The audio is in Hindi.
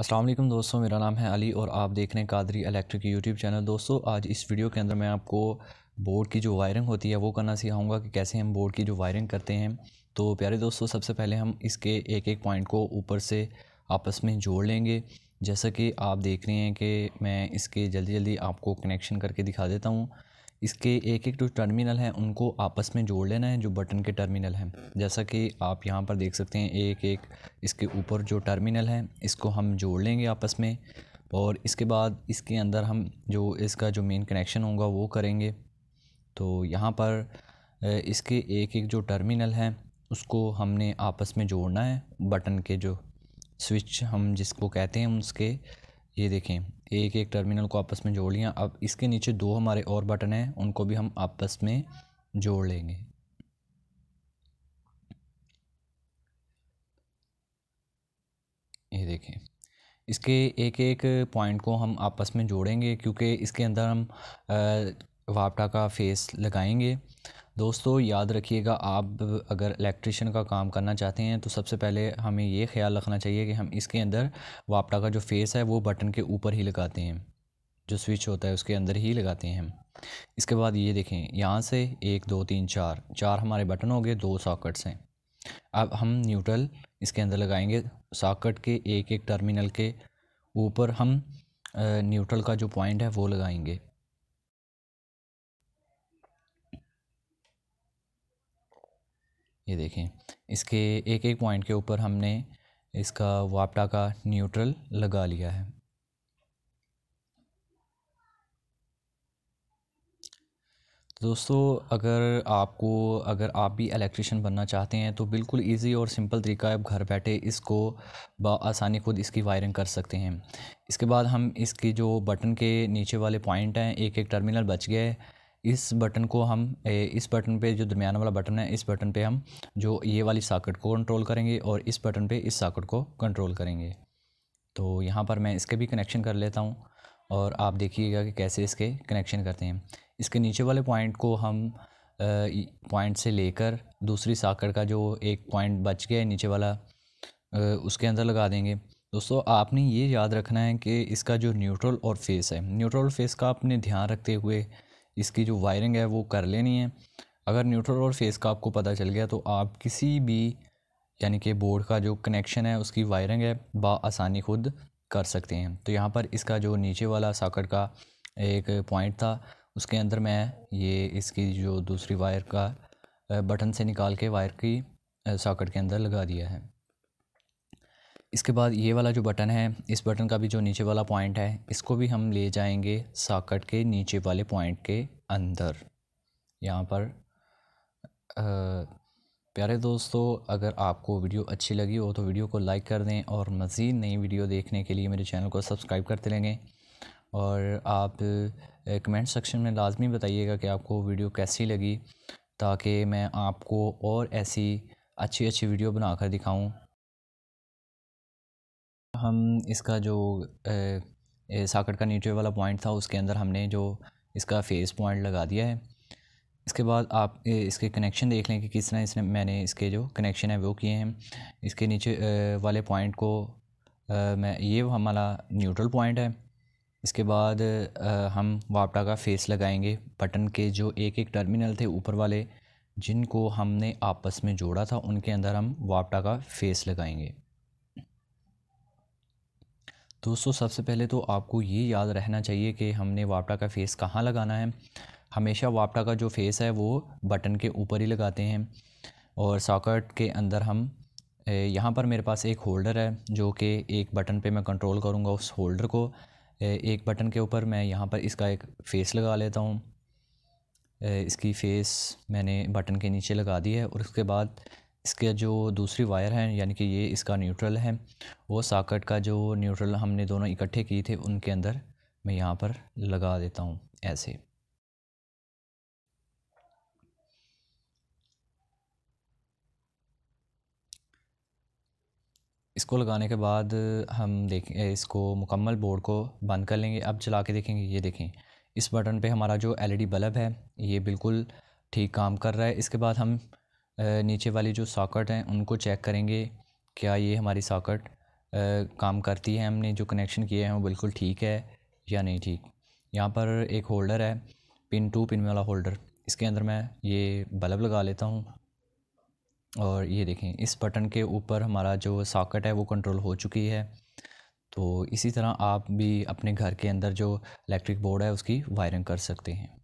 अस्सलाम वालेकुम दोस्तों मेरा नाम है अली और आप देख रहे हैं कादरी इलेक्ट्रिक यूट्यूब चैनल दोस्तों आज इस वीडियो के अंदर मैं आपको बोर्ड की जो वायरिंग होती है वो करना सिखाऊंगा कि कैसे हम बोर्ड की जो वायरिंग करते हैं तो प्यारे दोस्तों सबसे पहले हम इसके एक एक पॉइंट को ऊपर से आपस में जोड़ लेंगे जैसा कि आप देख रहे हैं कि मैं इसके जल्दी जल्दी आपको कनेक्शन करके दिखा देता हूँ इसके एक एक जो टर्मिनल हैं उनको आपस में जोड़ लेना है जो बटन के टर्मिनल हैं जैसा कि आप यहाँ पर देख सकते हैं एक एक इसके ऊपर जो टर्मिनल हैं इसको हम जोड़ लेंगे आपस में और इसके बाद इसके अंदर हम जो इसका जो मेन कनेक्शन होगा वो करेंगे तो यहाँ पर इसके एक एक जो टर्मिनल हैं उसको हमने आपस में जोड़ना है बटन के जो स्विच हम जिसको कहते हैं उसके ये देखें एक एक टर्मिनल को आपस में जोड़ लिया अब इसके नीचे दो हमारे और बटन हैं उनको भी हम आपस में जोड़ लेंगे ये देखें इसके एक एक पॉइंट को हम आपस में जोड़ेंगे क्योंकि इसके अंदर हम वापटा का फेस लगाएंगे दोस्तों याद रखिएगा आप अगर इलेक्ट्रिशियन का काम करना चाहते हैं तो सबसे पहले हमें ये ख्याल रखना चाहिए कि हम इसके अंदर वापटा का जो फेस है वो बटन के ऊपर ही लगाते हैं जो स्विच होता है उसके अंदर ही लगाते हैं इसके बाद ये देखें यहाँ से एक दो तीन चार चार हमारे बटन हो गए दो सॉकेट्स हैं अब हम न्यूट्रल इसके अंदर लगाएंगे सॉकेट के एक एक टर्मिनल के ऊपर हम न्यूट्रल का जो पॉइंट है वो लगाएंगे ये देखें इसके एक एक पॉइंट के ऊपर हमने इसका वापटा का न्यूट्रल लगा लिया है तो दोस्तों अगर आपको अगर आप भी इलेक्ट्रिशियन बनना चाहते हैं तो बिल्कुल इजी और सिंपल तरीका है आप घर बैठे इसको आसानी खुद इसकी वायरिंग कर सकते हैं इसके बाद हम इसके जो बटन के नीचे वाले पॉइंट हैं एक एक टर्मिनल बच गए इस बटन को हम इस बटन पे जो दरमियान वाला बटन है इस बटन पे हम जो ये वाली साकट को कंट्रोल करेंगे और इस बटन पे इस साकट को कंट्रोल करेंगे तो यहाँ पर मैं इसके भी कनेक्शन कर लेता हूँ और आप देखिएगा कि कैसे इसके कनेक्शन करते हैं इसके नीचे वाले पॉइंट को हम पॉइंट से लेकर दूसरी साकट का जो एक पॉइंट बच गया है नीचे वाला उसके अंदर लगा देंगे दोस्तों आपने ये याद रखना है कि इसका जो न्यूट्रल और फेस है न्यूट्रल फेस का आपने ध्यान रखते हुए इसकी जो वायरिंग है वो कर लेनी है अगर न्यूट्रल और फेस का आपको पता चल गया तो आप किसी भी यानी कि बोर्ड का जो कनेक्शन है उसकी वायरिंग है बसानी खुद कर सकते हैं तो यहाँ पर इसका जो नीचे वाला साकट का एक पॉइंट था उसके अंदर मैं ये इसकी जो दूसरी वायर का बटन से निकाल के वायर की साकट के अंदर लगा दिया है इसके बाद ये वाला जो बटन है इस बटन का भी जो नीचे वाला पॉइंट है इसको भी हम ले जाएंगे साकट के नीचे वाले पॉइंट के अंदर यहाँ पर आ, प्यारे दोस्तों अगर आपको वीडियो अच्छी लगी हो तो वीडियो को लाइक कर दें और मज़ीद नई वीडियो देखने के लिए मेरे चैनल को सब्सक्राइब करते रहेंगे और आप कमेंट सेक्शन में लाजमी बताइएगा कि आपको वीडियो कैसी लगी ताकि मैं आपको और ऐसी अच्छी अच्छी वीडियो बनाकर दिखाऊं हम इसका जो साकट का नीचे वाला पॉइंट था उसके अंदर हमने जो इसका फेस पॉइंट लगा दिया है इसके बाद आप इसके कनेक्शन देख लें कि किस तरह इसने मैंने इसके जो कनेक्शन है वो किए हैं इसके नीचे वाले पॉइंट को मैं ये हमारा न्यूट्रल पॉइंट है इसके बाद हम वापटा का फेस लगाएंगे बटन के जो एक एक टर्मिनल थे ऊपर वाले जिनको हमने आपस में जोड़ा था उनके अंदर हम वापटा का फेस लगाएंगे दोस्तों सबसे पहले तो आपको ये याद रहना चाहिए कि हमने वापटा का फेस कहाँ लगाना है हमेशा वापटा का जो फेस है वो बटन के ऊपर ही लगाते हैं और सॉकेट के अंदर हम यहाँ पर मेरे पास एक होल्डर है जो कि एक बटन पे मैं कंट्रोल करूँगा उस होल्डर को एक बटन के ऊपर मैं यहाँ पर इसका एक फेस लगा लेता हूँ इसकी फेस मैंने बटन के नीचे लगा दी है और उसके बाद इसके जो दूसरी वायर है यानी कि ये इसका न्यूट्रल है वो साकट का जो न्यूट्रल हमने दोनों इकट्ठे किए थे उनके अंदर मैं यहाँ पर लगा देता हूँ ऐसे इसको लगाने के बाद हम देखें इसको मुकम्मल बोर्ड को बंद कर लेंगे अब चला के देखेंगे ये देखें इस बटन पे हमारा जो एलईडी बल्ब है ये बिल्कुल ठीक काम कर रहा है इसके बाद हम नीचे वाली जो सॉकेट हैं उनको चेक करेंगे क्या ये हमारी सॉकेट काम करती है हमने जो कनेक्शन किए हैं वो बिल्कुल ठीक है या नहीं ठीक यहाँ पर एक होल्डर है पिन टू पिन वाला होल्डर इसके अंदर मैं ये बल्ब लगा लेता हूँ और ये देखें इस बटन के ऊपर हमारा जो सॉकेट है वो कंट्रोल हो चुकी है तो इसी तरह आप भी अपने घर के अंदर जो इलेक्ट्रिक बोर्ड है उसकी वायरिंग कर सकते हैं